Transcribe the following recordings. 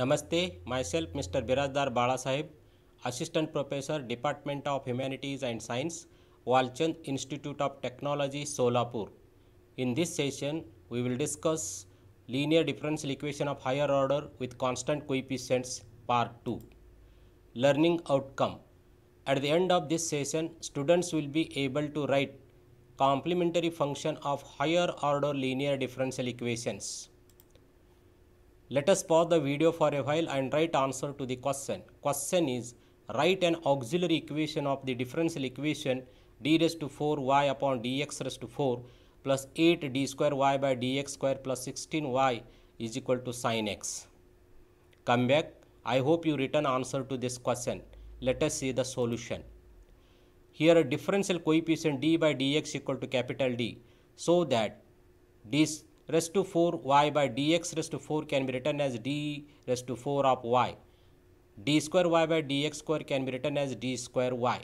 Namaste, myself Mr. Birajdar Balasaheb, Assistant Professor, Department of Humanities and Science, Walchand Institute of Technology, Solapur. In this session, we will discuss linear differential equation of higher order with constant coefficients, part 2. Learning outcome. At the end of this session, students will be able to write complementary function of higher order linear differential equations. Let us pause the video for a while and write answer to the question. Question is write an auxiliary equation of the differential equation d raised to 4y upon dx raised to 4 plus 8 d square y by dx square plus 16 y is equal to sine x. Come back. I hope you written answer to this question. Let us see the solution. Here a differential coefficient d by dx equal to capital D so that this raised to 4 y by dx raised to 4 can be written as d raised to 4 of y. d square y by dx square can be written as d square y.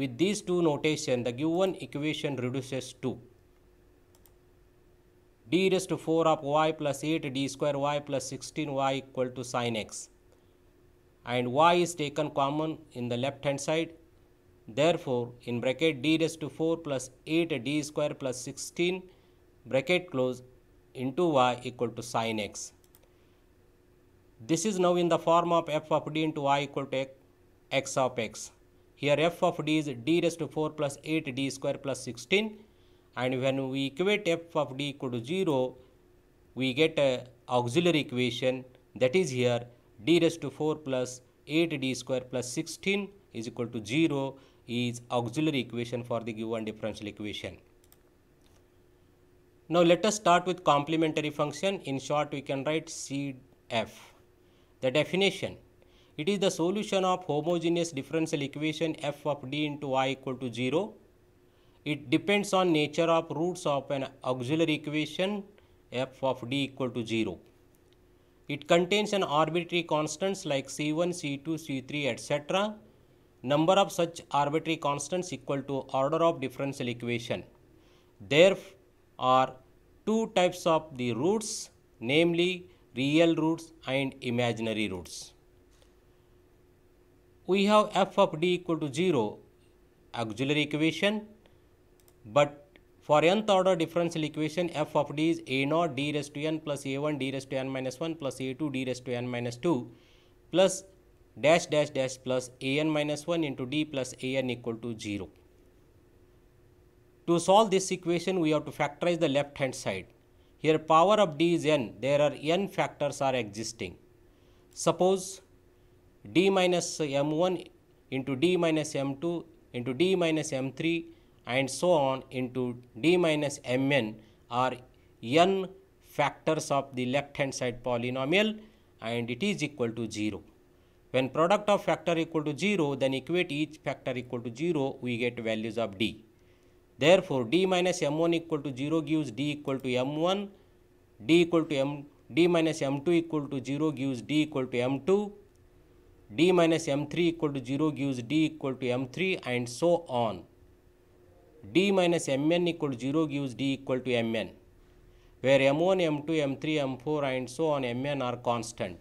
With these two notation, the given equation reduces to d raised to 4 of y plus 8 d square y plus 16 y equal to sine x. And y is taken common in the left hand side. Therefore, in bracket d raised to 4 plus 8 d square plus 16 bracket close into y equal to sine x. This is now in the form of f of d into y equal to x of x. Here f of d is d raised to 4 plus 8 d square plus 16 and when we equate f of d equal to 0 we get a auxiliary equation that is here d raised to 4 plus 8 d square plus 16 is equal to 0 is auxiliary equation for the given differential equation. Now let us start with complementary function. In short, we can write CF. The definition. It is the solution of homogeneous differential equation f of d into y equal to 0. It depends on nature of roots of an auxiliary equation f of d equal to 0. It contains an arbitrary constants like c1, c2, c3, etc. Number of such arbitrary constants equal to order of differential equation. Therefore, are two types of the roots namely real roots and imaginary roots. We have f of d equal to 0 auxiliary equation but for nth order differential equation f of d is a0 d raised to n plus a1 d raised to n minus 1 plus a2 d raised to n minus 2 plus dash dash dash plus an minus 1 into d plus an equal to 0. To solve this equation, we have to factorize the left hand side. Here power of d is n, there are n factors are existing. Suppose d minus m1 into d minus m2 into d minus m3 and so on into d minus mn are n factors of the left hand side polynomial and it is equal to 0. When product of factor equal to 0 then equate each factor equal to 0 we get values of d. Therefore, d minus m1 equal to 0 gives d equal to m1, d equal to m d minus m2 equal to 0 gives d equal to m2, d minus m3 equal to 0 gives d equal to m3 and so on. d minus mn equal to 0 gives d equal to mn, where m1, m2, m3, m4 and so on mn are constant.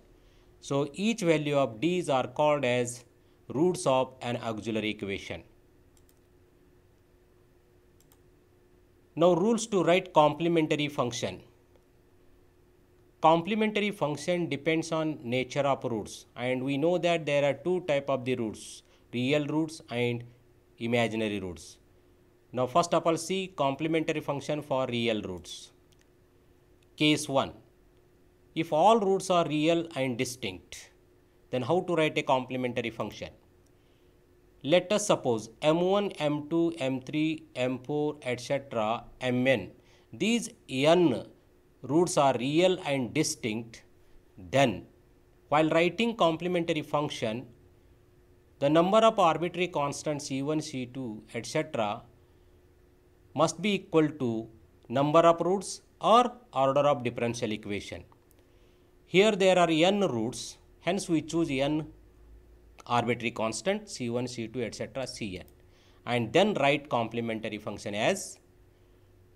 So, each value of d's are called as roots of an auxiliary equation. Now rules to write complementary function. Complementary function depends on nature of roots and we know that there are two type of the roots, real roots and imaginary roots. Now first of all see complementary function for real roots. Case 1. If all roots are real and distinct, then how to write a complementary function? Let us suppose M1, M2, M3, M4, etc. Mn. These n roots are real and distinct. Then, while writing complementary function, the number of arbitrary constants C1, C2, etc. must be equal to number of roots or order of differential equation. Here there are n roots, hence we choose n arbitrary constant c1, c2, etc., cn and then write complementary function as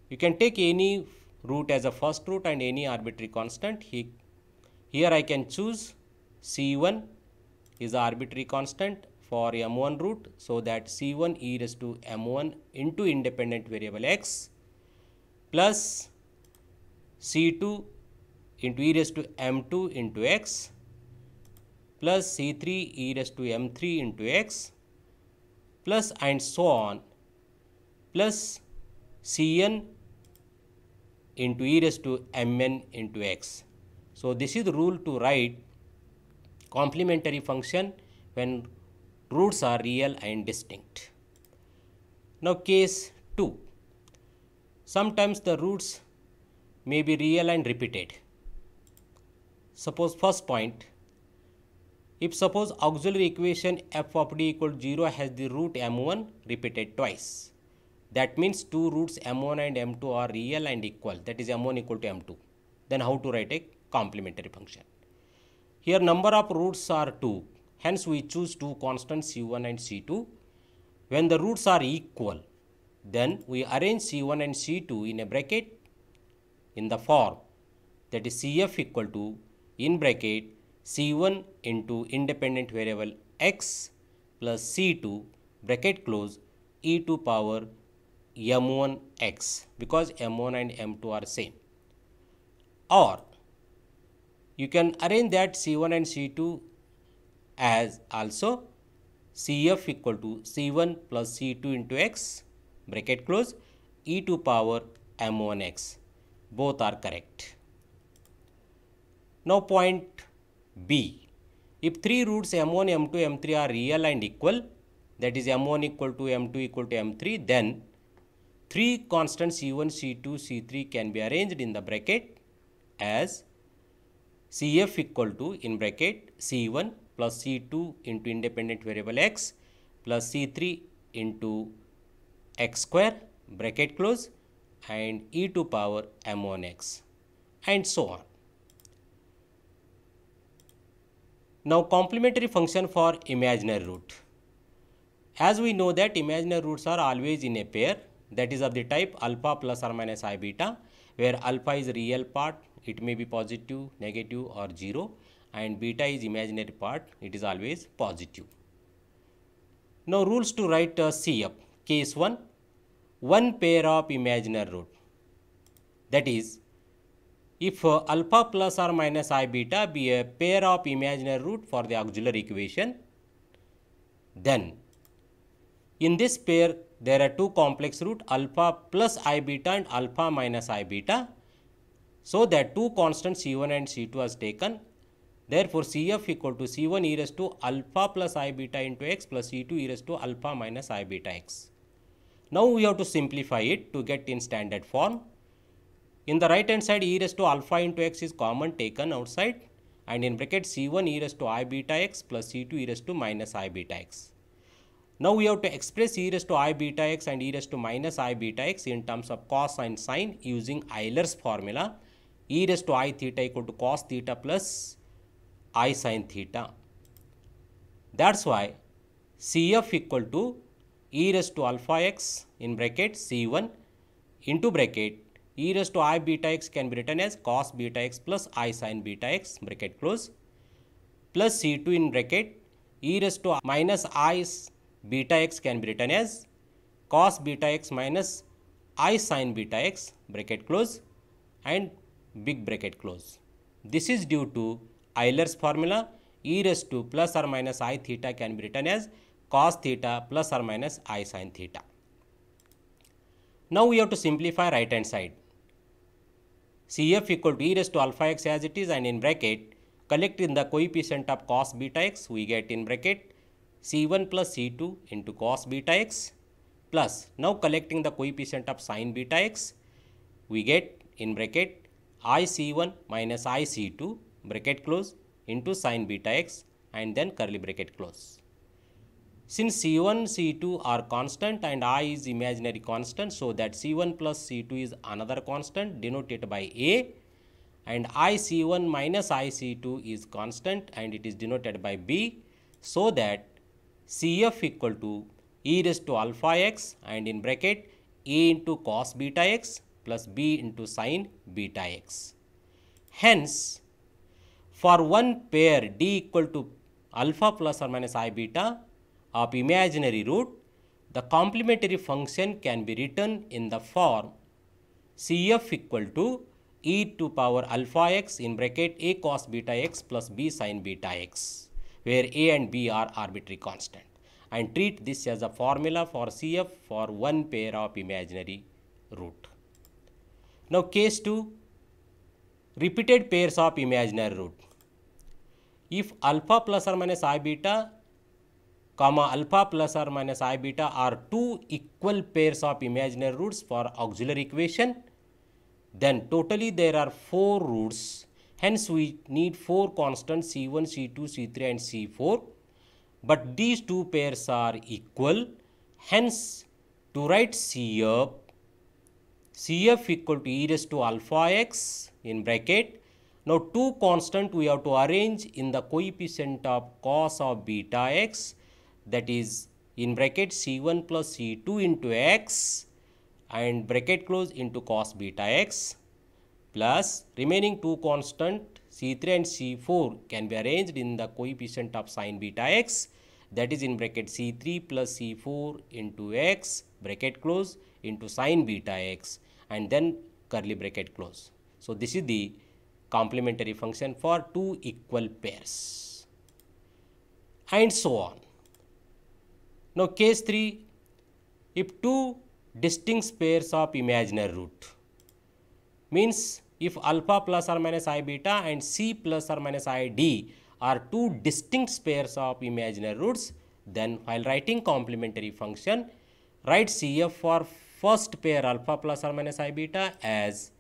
you can take any root as a first root and any arbitrary constant he, here I can choose c1 is arbitrary constant for m1 root so that c1 e raised to m1 into independent variable x plus c2 into e raised to m2 into x plus c3 e raised to m3 into x plus and so on plus cn into e raised to mn into x. So, this is the rule to write complementary function when roots are real and distinct. Now, case 2. Sometimes the roots may be real and repeated. Suppose first point if suppose auxiliary equation f of d equal to 0 has the root m1 repeated twice. That means two roots m1 and m2 are real and equal that is m1 equal to m2. Then how to write a complementary function. Here number of roots are 2 hence we choose two constants c1 and c2. When the roots are equal then we arrange c1 and c2 in a bracket in the form that is cf equal to in bracket C1 into independent variable x plus C2 bracket close e to power m1 x because m1 and m2 are same or you can arrange that c1 and c2 as also cf equal to c1 plus c2 into x bracket close e to power m1 x both are correct now point B. If three roots M1, M2, M3 are real and equal, that is M1 equal to M2 equal to M3, then three constants C1, C2, C3 can be arranged in the bracket as CF equal to in bracket C1 plus C2 into independent variable x plus C3 into x square bracket close and e to power m1x and so on. Now complementary function for imaginary root. As we know that imaginary roots are always in a pair that is of the type alpha plus or minus i beta where alpha is real part it may be positive, negative or 0 and beta is imaginary part it is always positive. Now rules to write uh, CF. up case 1 one pair of imaginary root that is if uh, alpha plus or minus i beta be a pair of imaginary root for the auxiliary equation, then in this pair there are two complex root alpha plus i beta and alpha minus i beta. So, that two constants C1 and C2 was taken. Therefore, Cf equal to C1 e raised to alpha plus i beta into x plus C2 e raised to alpha minus i beta x. Now, we have to simplify it to get in standard form. In the right hand side, e raised to alpha into x is common taken outside and in bracket c1 e raised to i beta x plus c2 e raised to minus i beta x. Now we have to express e raised to i beta x and e raised to minus i beta x in terms of cos and sine using Euler's formula e raised to i theta equal to cos theta plus i sine theta. That's why CF equal to e raised to alpha x in bracket c1 into bracket e raised to i beta x can be written as cos beta x plus i sin beta x bracket close plus c2 in bracket e raised to minus i beta x can be written as cos beta x minus i sin beta x bracket close and big bracket close. This is due to Euler's formula e raised to plus or minus i theta can be written as cos theta plus or minus i sin theta. Now we have to simplify right hand side. Cf equal to e raised to alpha x as it is and in bracket collect in the coefficient of cos beta x we get in bracket C1 plus C2 into cos beta x plus now collecting the coefficient of sine beta x we get in bracket IC1 minus IC2 bracket close into sine beta x and then curly bracket close. Since C1, C2 are constant and I is imaginary constant, so that C1 plus C2 is another constant denoted by A and I C1 minus I C2 is constant and it is denoted by B, so that CF equal to e raised to alpha x and in bracket A into cos beta x plus B into sine beta x. Hence, for one pair d equal to alpha plus or minus i beta of imaginary root, the complementary function can be written in the form Cf equal to e to power alpha x in bracket a cos beta x plus b sin beta x, where a and b are arbitrary constant and treat this as a formula for Cf for one pair of imaginary root. Now case 2, repeated pairs of imaginary root. If alpha plus or minus i beta comma alpha plus or minus i beta are two equal pairs of imaginary roots for auxiliary equation then totally there are four roots hence we need four constants c1 c2 c3 and c4 but these two pairs are equal hence to write cf cf equal to e raised to alpha x in bracket now two constant we have to arrange in the coefficient of cos of beta x that is in bracket C1 plus C2 into x and bracket close into cos beta x plus remaining two constant C3 and C4 can be arranged in the coefficient of sine beta x that is in bracket C3 plus C4 into x bracket close into sine beta x and then curly bracket close. So, this is the complementary function for two equal pairs and so on. Now, case 3, if two distinct pairs of imaginary root means if alpha plus or minus i beta and c plus or minus i d are two distinct pairs of imaginary roots, then while writing complementary function, write CF for first pair alpha plus or minus i beta as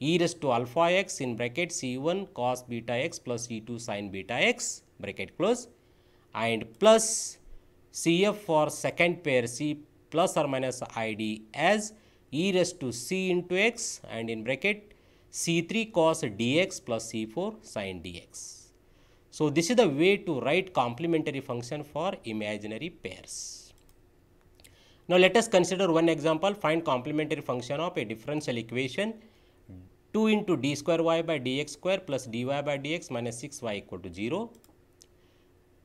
e raised to alpha x in bracket c1 cos beta x plus e2 sin beta x bracket close and plus CF for second pair C plus or minus ID as e raised to C into X and in bracket C3 cos dx plus C4 sin dx. So, this is the way to write complementary function for imaginary pairs. Now, let us consider one example find complementary function of a differential equation 2 into d square y by dx square plus dy by dx minus 6y equal to 0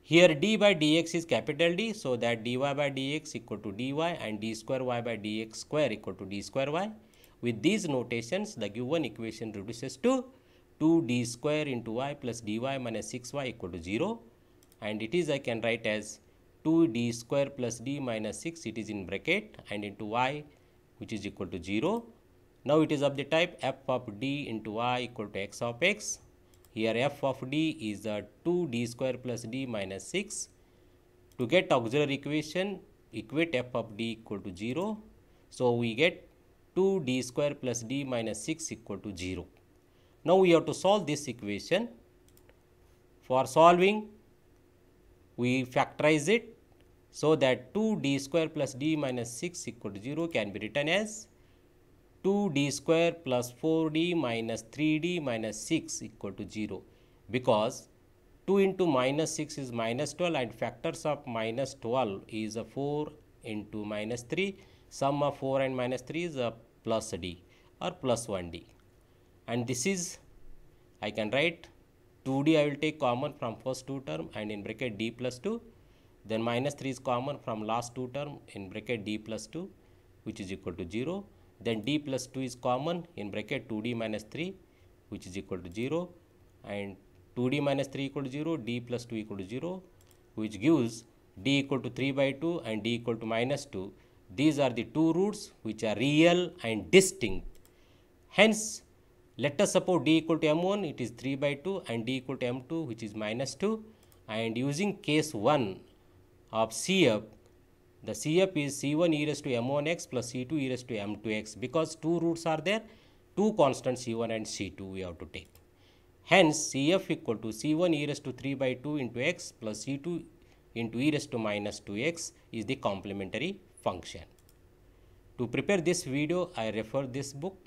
here d by dx is capital D, so that dy by dx equal to dy and d square y by dx square equal to d square y. With these notations, the given equation reduces to 2d square into y plus dy minus 6y equal to 0 and it is I can write as 2d square plus d minus 6 it is in bracket and into y which is equal to 0. Now it is of the type f of d into y equal to x of x here f of d is a 2d square plus d minus 6. To get auxiliary equation, equate f of d equal to 0. So, we get 2d square plus d minus 6 equal to 0. Now, we have to solve this equation. For solving, we factorize it so that 2d square plus d minus 6 equal to 0 can be written as 2d square plus 4d minus 3d minus 6 equal to 0 because 2 into minus 6 is minus 12 and factors of minus 12 is a 4 into minus 3 sum of 4 and minus 3 is a plus d or plus 1d and this is I can write 2d I will take common from first two term and in bracket d plus 2 then minus 3 is common from last two term in bracket d plus 2 which is equal to 0 then d plus 2 is common in bracket 2d minus 3 which is equal to 0 and 2d minus 3 equal to 0 d plus 2 equal to 0 which gives d equal to 3 by 2 and d equal to minus 2. These are the two roots which are real and distinct. Hence, let us suppose d equal to m1 it is 3 by 2 and d equal to m2 which is minus 2 and using case 1 of CF the CF is C1 e raised to m1x plus C2 e raised to m2x because two roots are there, two constants C1 and C2 we have to take. Hence, CF equal to C1 e raised to 3 by 2 into x plus C2 into e raised to minus 2x is the complementary function. To prepare this video, I refer this book